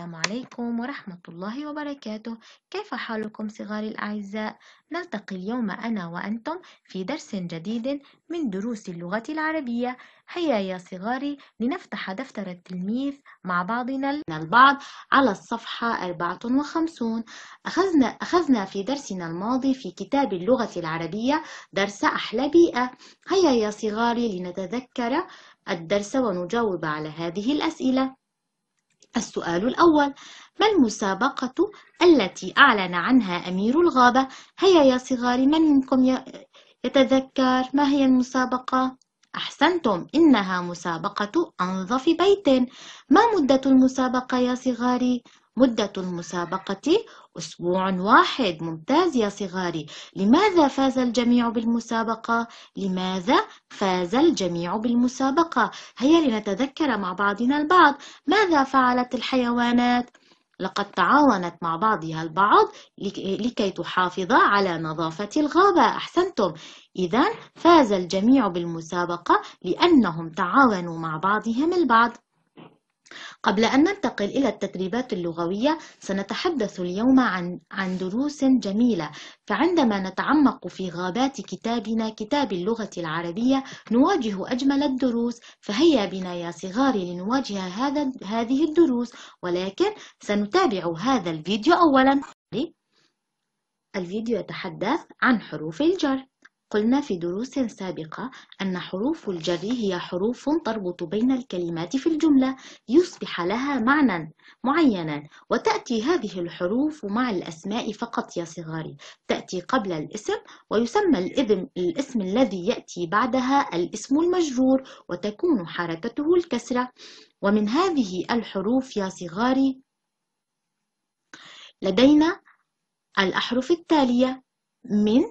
السلام عليكم ورحمة الله وبركاته كيف حالكم صغاري الأعزاء؟ نلتقي اليوم أنا وأنتم في درس جديد من دروس اللغة العربية هيا يا صغاري لنفتح دفتر التلميذ مع بعضنا البعض على الصفحة 54 أخذنا, أخذنا في درسنا الماضي في كتاب اللغة العربية درس أحلى بيئة هيا يا صغاري لنتذكر الدرس ونجاوب على هذه الأسئلة السؤال الأول ما المسابقة التي أعلن عنها أمير الغابة؟ هيا يا صغاري من منكم يتذكر ما هي المسابقة؟ أحسنتم إنها مسابقة أنظف بيت ما مدة المسابقة يا صغاري؟ مدة المسابقة أسبوع واحد ممتاز يا صغاري لماذا فاز الجميع بالمسابقة؟ لماذا فاز الجميع بالمسابقة؟ هيا لنتذكر مع بعضنا البعض ماذا فعلت الحيوانات؟ لقد تعاونت مع بعضها البعض لكي تحافظ على نظافة الغابة أحسنتم إذا فاز الجميع بالمسابقة لأنهم تعاونوا مع بعضهم البعض قبل أن ننتقل إلى التدريبات اللغوية سنتحدث اليوم عن, عن دروس جميلة فعندما نتعمق في غابات كتابنا كتاب اللغة العربية نواجه أجمل الدروس فهيا بنا يا صغاري لنواجه هذا هذه الدروس ولكن سنتابع هذا الفيديو أولا الفيديو يتحدث عن حروف الجر قلنا في دروس سابقة أن حروف الجر هي حروف تربط بين الكلمات في الجملة يصبح لها معنى معينا وتأتي هذه الحروف مع الأسماء فقط يا صغاري تأتي قبل الاسم ويسمى الإذم الاسم الذي يأتي بعدها الاسم المجرور وتكون حركته الكسرة ومن هذه الحروف يا صغاري لدينا الأحرف التالية من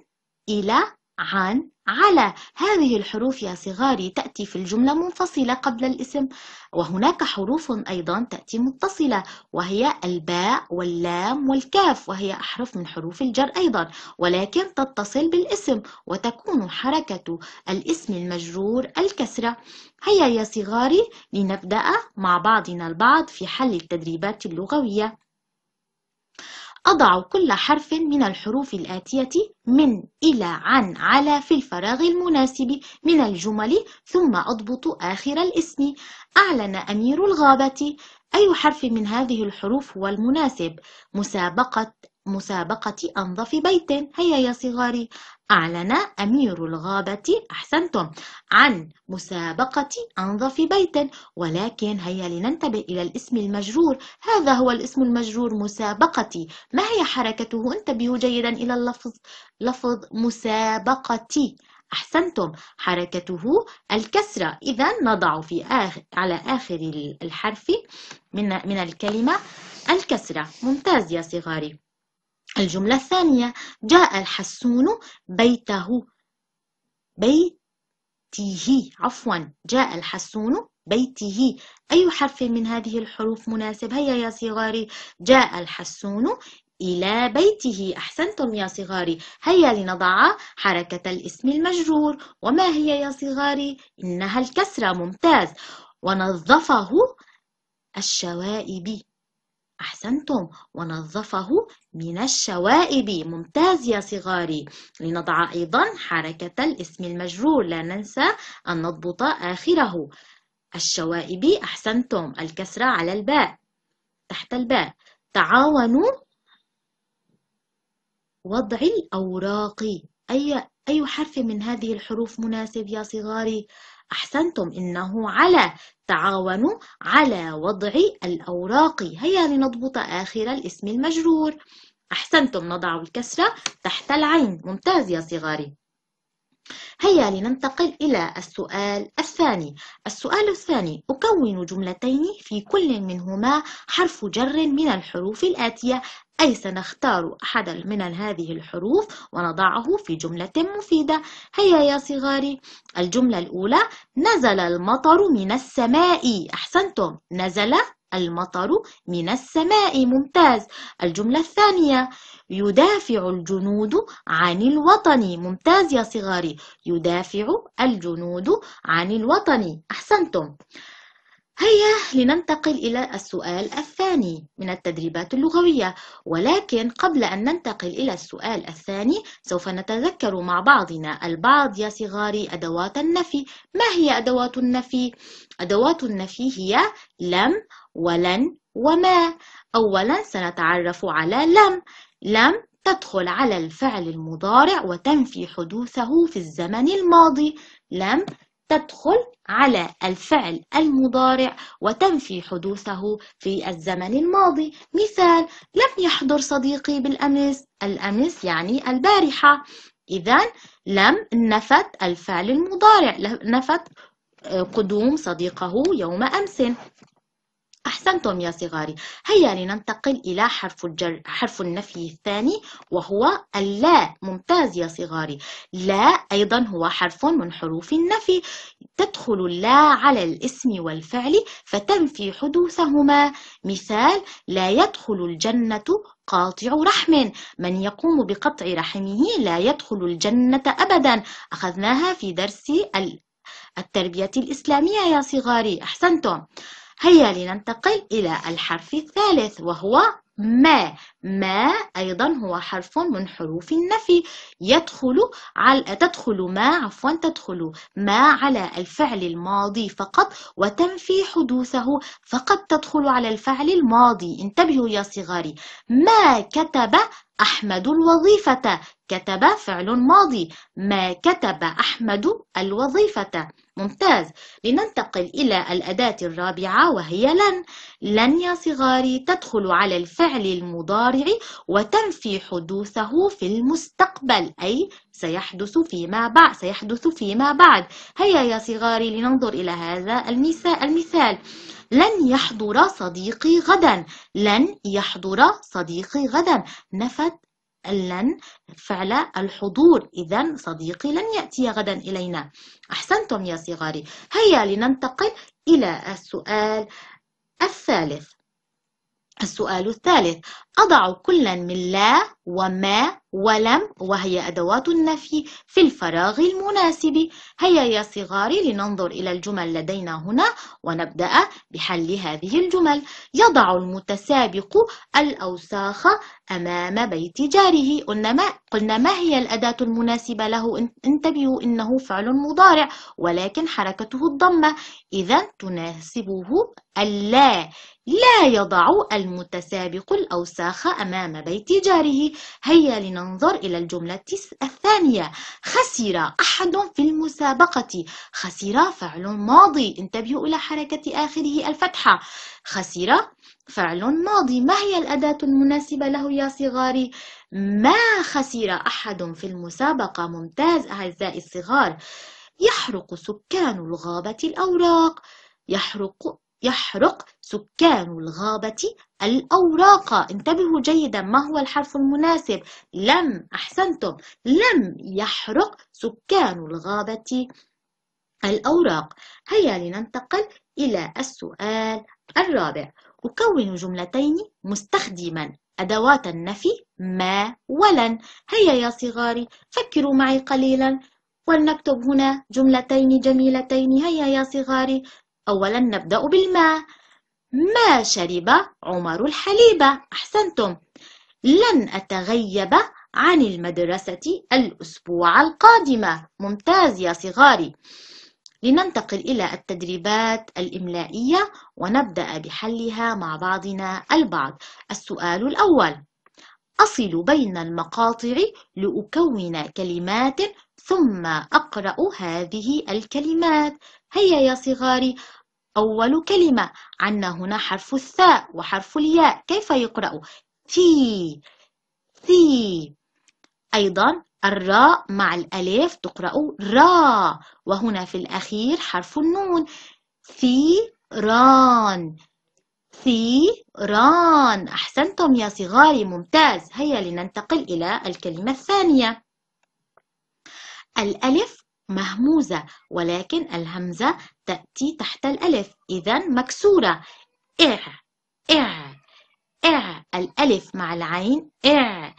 إلى عن على هذه الحروف يا صغاري تأتي في الجملة منفصلة قبل الاسم وهناك حروف أيضا تأتي متصلة وهي الباء واللام والكاف وهي أحرف من حروف الجر أيضا ولكن تتصل بالاسم وتكون حركة الاسم المجرور الكسرة هيا يا صغاري لنبدأ مع بعضنا البعض في حل التدريبات اللغوية أضع كل حرف من الحروف الآتية من إلى عن على في الفراغ المناسب من الجمل ثم أضبط آخر الاسم أعلن أمير الغابة أي حرف من هذه الحروف هو المناسب مسابقة مسابقة أنظف بيت هيا يا صغاري أعلن أمير الغابة أحسنتم عن مسابقة أنظف بيت ولكن هيا لننتبه إلى الاسم المجرور هذا هو الاسم المجرور مسابقة ما هي حركته انتبهوا جيدا إلى اللفظ لفظ مسابقة أحسنتم حركته الكسرة إذا نضع في آخر على آخر الحرف من من الكلمة الكسرة ممتاز يا صغاري الجملة الثانية جاء الحسون بيته بيته عفوا جاء الحسون بيته أي حرف من هذه الحروف مناسب هيا يا صغاري جاء الحسون إلى بيته أحسنتم يا صغاري هيا لنضع حركة الاسم المجرور وما هي يا صغاري إنها الكسرة ممتاز ونظفه الشوائب أحسنتم ونظفه من الشوائب ممتاز يا صغاري لنضع أيضا حركة الاسم المجرور لا ننسى أن نضبط آخره الشوائب أحسنتم الكسرة على الباء تحت الباء تعاونوا وضع الأوراق أي أي حرف من هذه الحروف مناسب يا صغاري؟ أحسنتم إنه على تعاونوا على وضع الأوراق هيا لنضبط آخر الاسم المجرور أحسنتم نضع الكسرة تحت العين ممتاز يا صغاري هيا لننتقل إلى السؤال الثاني السؤال الثاني أكون جملتين في كل منهما حرف جر من الحروف الآتية أي سنختار أحد من هذه الحروف ونضعه في جملة مفيدة هيا يا صغاري الجملة الأولى نزل المطر من السماء أحسنتم نزل المطر من السماء ممتاز الجملة الثانية يدافع الجنود عن الوطن ممتاز يا صغاري يدافع الجنود عن الوطن أحسنتم هيا لننتقل إلى السؤال الثاني من التدريبات اللغوية ولكن قبل أن ننتقل إلى السؤال الثاني سوف نتذكر مع بعضنا البعض يا صغاري أدوات النفي ما هي أدوات النفي؟ أدوات النفي هي لم ولن وما أولا سنتعرف على لم لم تدخل على الفعل المضارع وتنفي حدوثه في الزمن الماضي لم تدخل على الفعل المضارع وتنفي حدوثه في الزمن الماضي مثال لم يحضر صديقي بالأمس الأمس يعني البارحة إذا لم نفت الفعل المضارع نفت آه، قدوم صديقه يوم أمس أحسنتم يا صغاري هيا لننتقل إلى حرف, الجر... حرف النفي الثاني وهو اللا ممتاز يا صغاري لا أيضا هو حرف من حروف النفي تدخل اللا على الاسم والفعل فتنفي حدوثهما مثال لا يدخل الجنة قاطع رحم من يقوم بقطع رحمه لا يدخل الجنة أبدا أخذناها في درس التربية الإسلامية يا صغاري أحسنتم هيا لننتقل إلى الحرف الثالث وهو ما ما أيضا هو حرف من حروف النفي يدخل على تدخل ما عفوا تدخل ما على الفعل الماضي فقط وتنفي حدوثه فقط تدخل على الفعل الماضي انتبهوا يا صغاري ما كتب أحمد الوظيفة كتب فعل ماضي ما كتب أحمد الوظيفة ممتاز لننتقل إلى الأداة الرابعة وهي لن لن يا صغاري تدخل على الفعل المضارع وتنفي حدوثه في المستقبل أي سيحدث فيما بعد سيحدث فيما بعد هيا يا صغاري لننظر إلى هذا المثال لن يحضر صديقي غدا لن يحضر صديقي غدا نفت لن فعل الحضور إذا صديقي لن يأتي غدا إلينا أحسنتم يا صغاري هيا لننتقل إلى السؤال الثالث السؤال الثالث أضع كلا من لا وما ولم وهي أدوات النفي في الفراغ المناسب هيا يا صغاري لننظر إلى الجمل لدينا هنا ونبدأ بحل هذه الجمل يضع المتسابق الأوساخ أمام بيت جاره قلنا ما, قلنا ما هي الأداة المناسبة له انتبهوا إنه فعل مضارع ولكن حركته الضمة إذا تناسبه اللا لا يضع المتسابق الأوساخ الصراخ أمام بيت جاره هيا لننظر إلى الجملة الثانية خسر أحد في المسابقة خسر فعل ماضي انتبهوا إلى حركة آخره الفتحة خسر فعل ماضي ما هي الأداة المناسبة له يا صغاري؟ ما خسر أحد في المسابقة ممتاز أعزائي الصغار يحرق سكان الغابة الأوراق يحرق يحرق سكان الغابة الأوراق انتبهوا جيدا ما هو الحرف المناسب لم أحسنتم لم يحرق سكان الغابة الأوراق هيا لننتقل إلى السؤال الرابع أكون جملتين مستخدما أدوات النفي ما ولن هيا يا صغاري فكروا معي قليلا ولنكتب هنا جملتين جميلتين هيا يا صغاري أولا نبدأ بالماء ما شرب عمر الحليب أحسنتم لن أتغيب عن المدرسة الأسبوع القادمة ممتاز يا صغاري لننتقل إلى التدريبات الإملائية ونبدأ بحلها مع بعضنا البعض السؤال الأول أصل بين المقاطع لأكون كلمات ثم أقرأ هذه الكلمات هيا يا صغاري أول كلمة عنا هنا حرف الثاء وحرف الياء كيف يقرأ في في أيضا الراء مع الألف تقرأ را وهنا في الأخير حرف النون في ران في ران أحسنتم يا صغاري ممتاز هيا لننتقل إلى الكلمة الثانية الألف مهموزة ولكن الهمزة تأتي تحت الألف إذا مكسورة إع إع إع الألف مع العين إع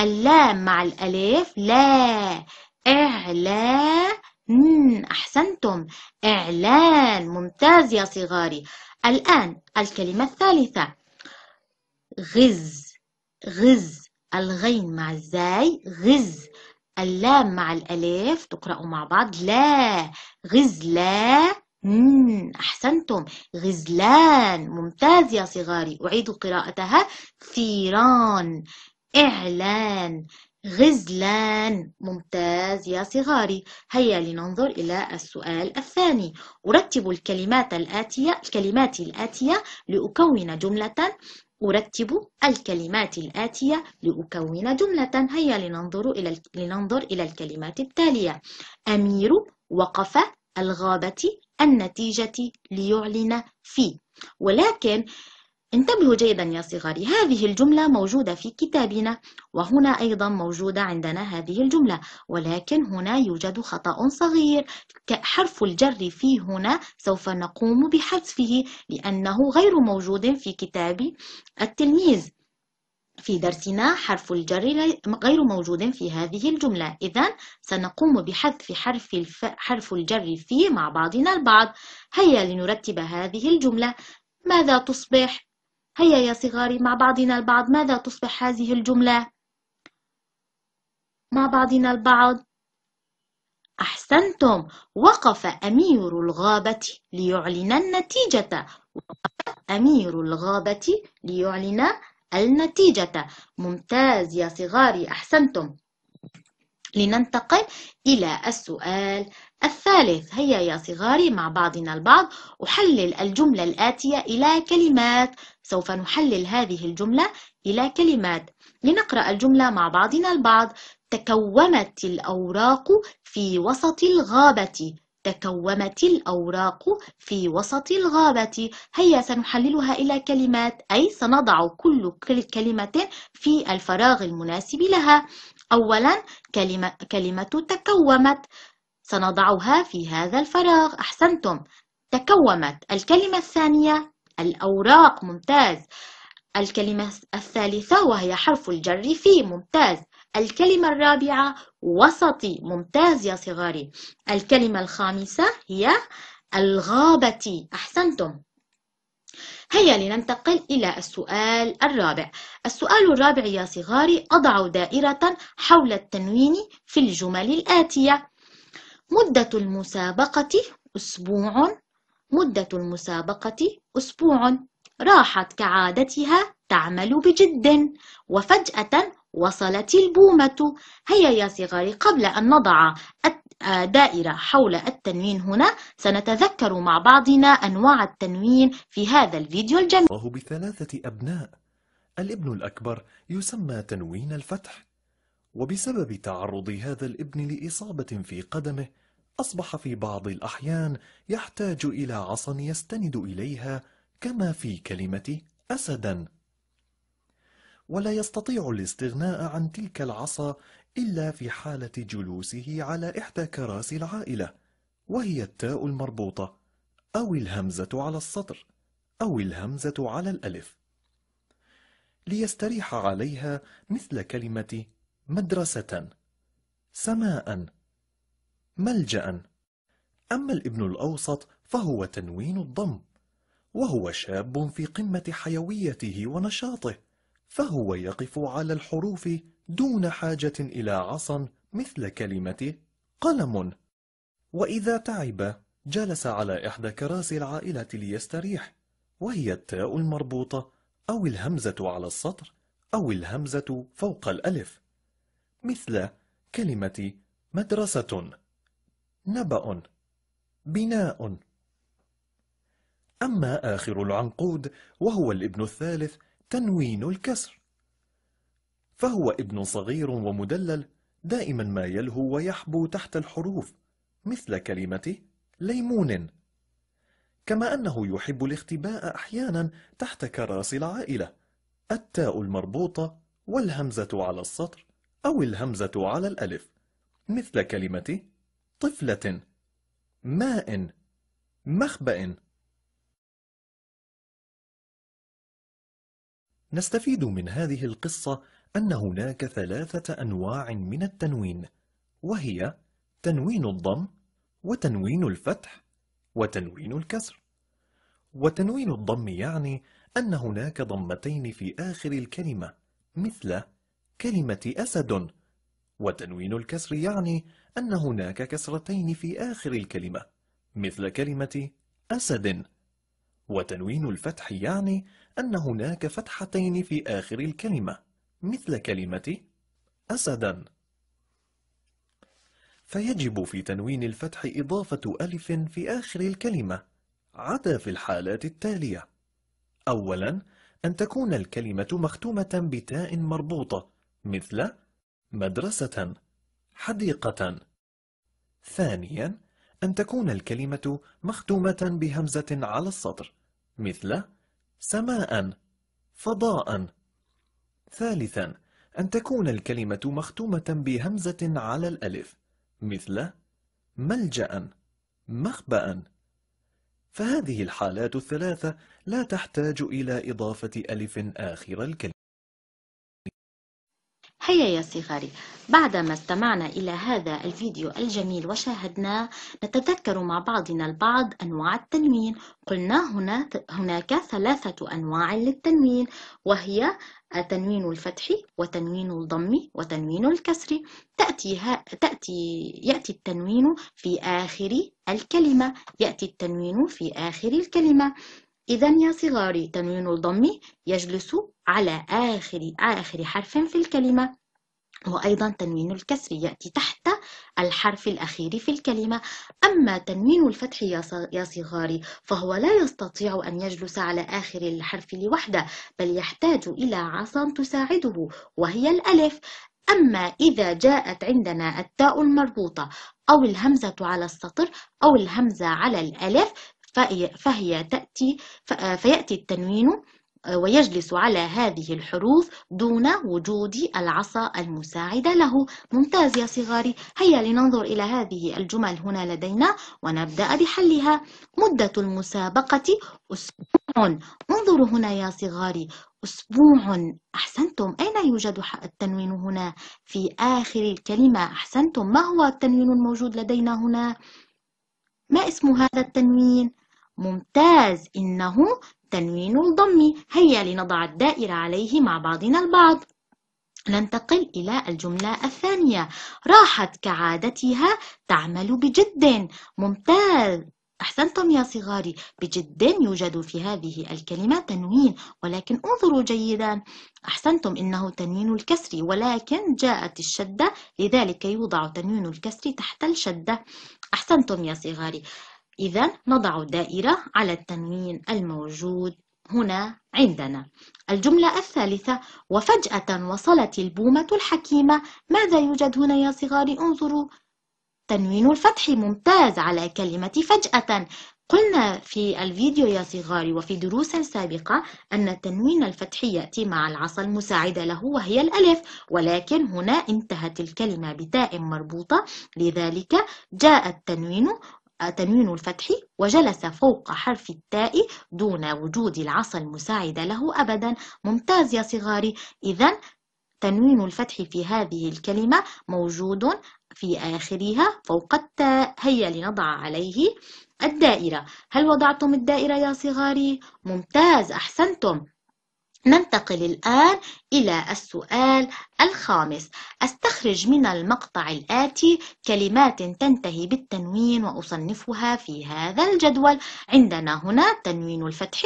اللام مع الألف لا إعلا مم. أحسنتم إعلان ممتاز يا صغاري الآن الكلمة الثالثة غز غز الغين مع الزاي غز اللام مع الألف تقرأوا مع بعض لا غز لا مم. أحسنتم غزلان ممتاز يا صغاري أعيد قراءتها ثيران إعلان غزلان ممتاز يا صغاري هيا لننظر إلى السؤال الثاني أرتب الكلمات الآتية الكلمات الآتية لأكون جملة أرتب الكلمات الآتية لأكون جملة هيا لننظر إلى لننظر إلى الكلمات التالية أمير وقف الغابة النتيجة ليعلن في ولكن انتبهوا جيدا يا صغاري هذه الجملة موجودة في كتابنا وهنا أيضا موجودة عندنا هذه الجملة ولكن هنا يوجد خطأ صغير حرف الجر في هنا سوف نقوم بحذفه لأنه غير موجود في كتاب التلميذ في درسنا حرف الجر غير موجود في هذه الجملة إذا سنقوم بحذف حرف, الف... حرف الجر في مع بعضنا البعض هيا لنرتب هذه الجملة ماذا تصبح؟ هيا يا صغاري مع بعضنا البعض ماذا تصبح هذه الجملة؟ مع بعضنا البعض أحسنتم وقف أمير الغابة ليعلن النتيجة وقف أمير الغابة ليعلن النتيجة ممتاز يا صغاري أحسنتم لننتقل إلى السؤال الثالث هيا يا صغاري مع بعضنا البعض أحلل الجملة الآتية إلى كلمات سوف نحلل هذه الجملة إلى كلمات لنقرأ الجملة مع بعضنا البعض تكومت الأوراق في وسط الغابة تكومت الأوراق في وسط الغابة هيا سنحللها إلى كلمات أي سنضع كل كلمة في الفراغ المناسب لها أولا كلمة, كلمة تكومت سنضعها في هذا الفراغ أحسنتم تكومت الكلمة الثانية الأوراق ممتاز الكلمة الثالثة وهي حرف الجر في ممتاز الكلمة الرابعة وسطي ممتاز يا صغاري الكلمة الخامسة هي الغابة أحسنتم هيا لننتقل إلى السؤال الرابع السؤال الرابع يا صغاري أضع دائرة حول التنوين في الجمل الآتية مدة المسابقة أسبوع مدة المسابقة أسبوع راحت كعادتها تعمل بجد وفجأة وصلت البومة هيا يا صغاري قبل أن نضع دائرة حول التنوين هنا سنتذكر مع بعضنا أنواع التنوين في هذا الفيديو الجميل الله بثلاثة أبناء الابن الأكبر يسمى تنوين الفتح وبسبب تعرض هذا الابن لإصابة في قدمه أصبح في بعض الأحيان يحتاج إلى عصا يستند إليها كما في كلمة أسداً ولا يستطيع الاستغناء عن تلك العصا إلا في حالة جلوسه على إحدى كراسي العائلة وهي التاء المربوطة أو الهمزة على السطر أو الهمزة على الألف ليستريح عليها مثل كلمة مدرسة سماء ملجأ أما الابن الأوسط فهو تنوين الضم وهو شاب في قمة حيويته ونشاطه فهو يقف على الحروف دون حاجة إلى عصا مثل كلمة قلم وإذا تعب جلس على إحدى كراسي العائلة ليستريح وهي التاء المربوطة أو الهمزة على السطر أو الهمزة فوق الألف مثل كلمة مدرسة نبأ بناء أما آخر العنقود وهو الابن الثالث تنوين الكسر فهو ابن صغير ومدلل دائما ما يلهو ويحبو تحت الحروف مثل كلمة ليمون كما أنه يحب الاختباء أحيانا تحت كراسي العائلة التاء المربوطة والهمزة على السطر أو الهمزة على الألف مثل كلمة طفلة ماء مخبأ نستفيد من هذه القصة أن هناك ثلاثة أنواع من التنوين وهي تنوين الضم وتنوين الفتح وتنوين الكسر وتنوين الضم يعني أن هناك ضمتين في آخر الكلمة مثل كلمة أسد وتنوين الكسر يعني أن هناك كسرتين في آخر الكلمة مثل كلمة أسد وتنوين الفتح يعني أن هناك فتحتين في آخر الكلمة مثل كلمة أسدا فيجب في تنوين الفتح إضافة ألف في آخر الكلمة عدا في الحالات التالية أولا أن تكون الكلمة مختومة بتاء مربوطة مثل مدرسة حديقة ثانيا أن تكون الكلمة مختومة بهمزة على السطر مثل سماء فضاء ثالثا أن تكون الكلمة مختومة بهمزة على الألف مثل ملجأ مخبأ فهذه الحالات الثلاثة لا تحتاج إلى إضافة ألف آخر الكلمة هيا يا صغاري بعدما استمعنا إلى هذا الفيديو الجميل وشاهدناه نتذكر مع بعضنا البعض أنواع التنوين قلنا هنا هناك ثلاثة أنواع للتنوين وهي التنوين الفتحي وتنوين الضمي وتنوين الكسري تأتي, تأتي يأتي التنوين في آخر الكلمة يأتي التنوين في آخر الكلمة إذا يا صغاري تنوين الضم يجلس على آخر آخر حرف في الكلمة وأيضا تنوين الكسر يأتي تحت الحرف الأخير في الكلمة أما تنوين الفتح يا صغاري فهو لا يستطيع أن يجلس على آخر الحرف لوحده بل يحتاج إلى عصا تساعده وهي الألف أما إذا جاءت عندنا التاء المربوطة أو الهمزة على السطر أو الهمزة على الألف فهي, فهي تأتي فيأتي التنوين آه، ويجلس على هذه الحروف دون وجود العصا المساعدة له ممتاز يا صغاري هيا لننظر إلى هذه الجمل هنا لدينا ونبدأ بحلها مدة المسابقة أسبوع انظروا هنا يا صغاري أسبوع أحسنتم أين يوجد التنوين هنا في آخر الكلمة أحسنتم ما هو التنوين الموجود لدينا هنا ما اسم هذا التنوين ممتاز إنه تنوين الضم هيا لنضع الدائرة عليه مع بعضنا البعض ننتقل إلى الجملة الثانية راحت كعادتها تعمل بجد ممتاز أحسنتم يا صغاري بجد يوجد في هذه الكلمة تنوين ولكن انظروا جيدا أحسنتم إنه تنوين الكسر ولكن جاءت الشدة لذلك يوضع تنوين الكسر تحت الشدة أحسنتم يا صغاري إذا نضع دائرة على التنوين الموجود هنا عندنا الجملة الثالثة وفجأة وصلت البومة الحكيمة ماذا يوجد هنا يا صغاري انظروا تنوين الفتح ممتاز على كلمة فجأة قلنا في الفيديو يا صغاري وفي دروس سابقة أن تنوين الفتح يأتي مع العصا المساعدة له وهي الألف ولكن هنا انتهت الكلمة بتاء مربوطة لذلك جاء التنوين تنوين الفتح وجلس فوق حرف التاء دون وجود العصا المساعدة له أبدا ممتاز يا صغاري إذا تنوين الفتح في هذه الكلمة موجود في آخرها فوق التاء هيا لنضع عليه الدائرة هل وضعتم الدائرة يا صغاري؟ ممتاز أحسنتم ننتقل الآن إلى السؤال الخامس أستخرج من المقطع الآتي كلمات تنتهي بالتنوين وأصنفها في هذا الجدول عندنا هنا تنوين الفتح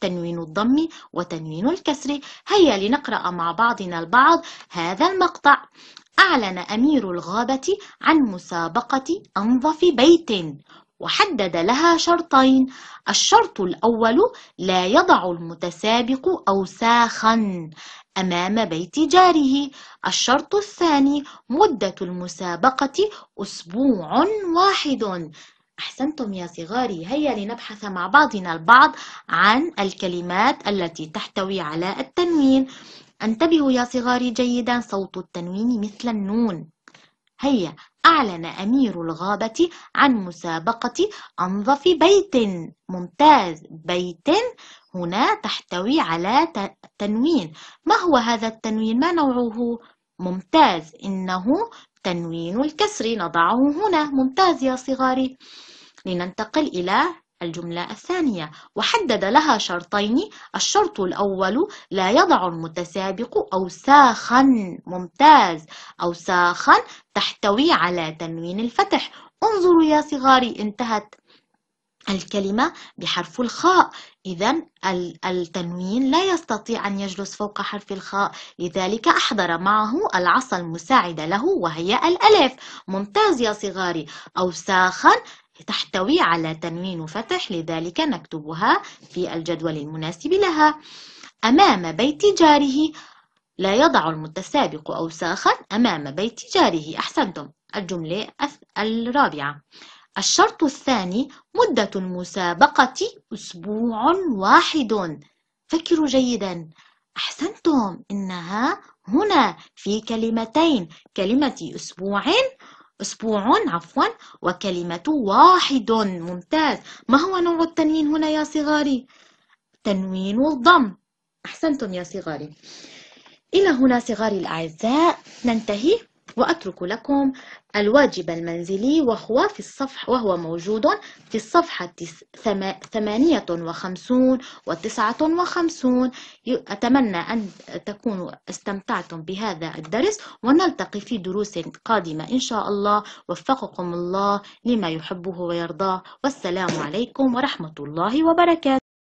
تنوين الضم وتنوين الكسر هيا لنقرأ مع بعضنا البعض هذا المقطع أعلن أمير الغابة عن مسابقة أنظف بيت وحدد لها شرطين الشرط الأول لا يضع المتسابق أوساخا أمام بيت جاره الشرط الثاني مدة المسابقة أسبوع واحد أحسنتم يا صغاري هيا لنبحث مع بعضنا البعض عن الكلمات التي تحتوي على التنوين انتبهوا يا صغاري جيدا صوت التنوين مثل النون هيا أعلن أمير الغابة عن مسابقة أنظف بيت ممتاز بيت هنا تحتوي على تنوين ما هو هذا التنوين؟ ما نوعه؟ ممتاز إنه تنوين الكسر نضعه هنا ممتاز يا صغاري لننتقل إلى الجملة الثانية وحدد لها شرطين الشرط الأول لا يضع المتسابق أوساخا ممتاز أوساخا تحتوي على تنوين الفتح انظروا يا صغاري انتهت الكلمة بحرف الخاء إذا التنوين لا يستطيع أن يجلس فوق حرف الخاء لذلك أحضر معه العصا المساعدة له وهي الألف ممتاز يا صغاري أوساخا تحتوي على تنوين وفتح لذلك نكتبها في الجدول المناسب لها أمام بيت جاره لا يضع المتسابق أوساخا أمام بيت جاره أحسنتم الجملة الرابعة الشرط الثاني مدة المسابقة أسبوع واحد فكروا جيدا أحسنتم إنها هنا في كلمتين كلمة أسبوع أسبوع عفوا وكلمة واحد ممتاز ما هو نوع التنوين هنا يا صغاري؟ تنوين الضم أحسنتم يا صغاري إلى هنا صغاري الأعزاء ننتهي وأترك لكم الواجب المنزلي وهو في الصفح وهو موجود في الصفحة 58 و 59 أتمنى أن تكونوا استمتعتم بهذا الدرس ونلتقي في دروس قادمة إن شاء الله وفقكم الله لما يحبه ويرضاه والسلام عليكم ورحمة الله وبركاته